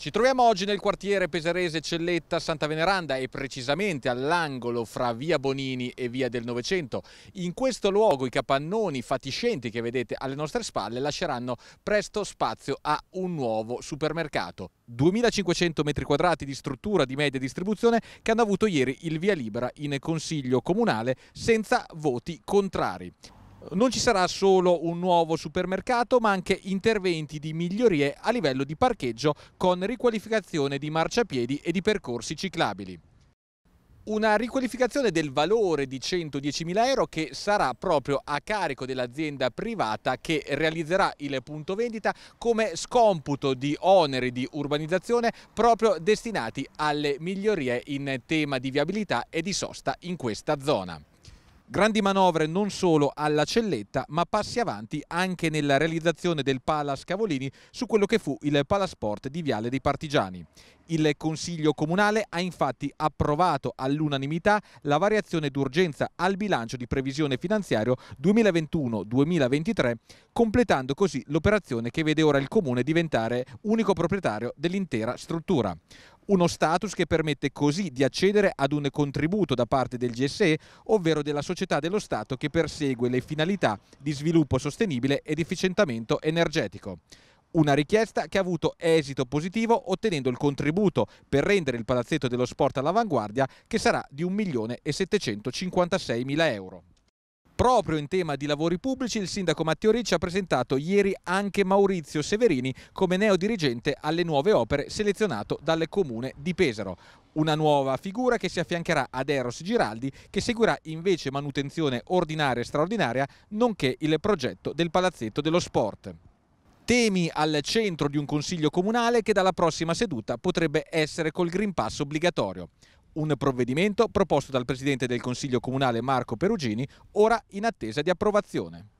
Ci troviamo oggi nel quartiere Peserese Celletta Santa Veneranda e precisamente all'angolo fra via Bonini e via del Novecento. In questo luogo i capannoni fatiscenti che vedete alle nostre spalle lasceranno presto spazio a un nuovo supermercato. 2500 metri quadrati di struttura di media distribuzione che hanno avuto ieri il via libera in consiglio comunale senza voti contrari. Non ci sarà solo un nuovo supermercato, ma anche interventi di migliorie a livello di parcheggio con riqualificazione di marciapiedi e di percorsi ciclabili. Una riqualificazione del valore di 110.000 euro che sarà proprio a carico dell'azienda privata che realizzerà il punto vendita come scomputo di oneri di urbanizzazione proprio destinati alle migliorie in tema di viabilità e di sosta in questa zona. Grandi manovre non solo alla celletta, ma passi avanti anche nella realizzazione del pala Cavolini su quello che fu il palasport di Viale dei Partigiani. Il Consiglio Comunale ha infatti approvato all'unanimità la variazione d'urgenza al bilancio di previsione finanziario 2021-2023, completando così l'operazione che vede ora il Comune diventare unico proprietario dell'intera struttura uno status che permette così di accedere ad un contributo da parte del GSE, ovvero della società dello Stato che persegue le finalità di sviluppo sostenibile ed efficientamento energetico. Una richiesta che ha avuto esito positivo ottenendo il contributo per rendere il palazzetto dello sport all'avanguardia che sarà di 1.756.000 euro. Proprio in tema di lavori pubblici il sindaco Matteo Ricci ha presentato ieri anche Maurizio Severini come neodirigente alle nuove opere selezionato dal comune di Pesaro. Una nuova figura che si affiancherà ad Eros Giraldi che seguirà invece manutenzione ordinaria e straordinaria nonché il progetto del palazzetto dello sport temi al centro di un consiglio comunale che dalla prossima seduta potrebbe essere col Green Pass obbligatorio. Un provvedimento proposto dal Presidente del Consiglio Comunale Marco Perugini, ora in attesa di approvazione.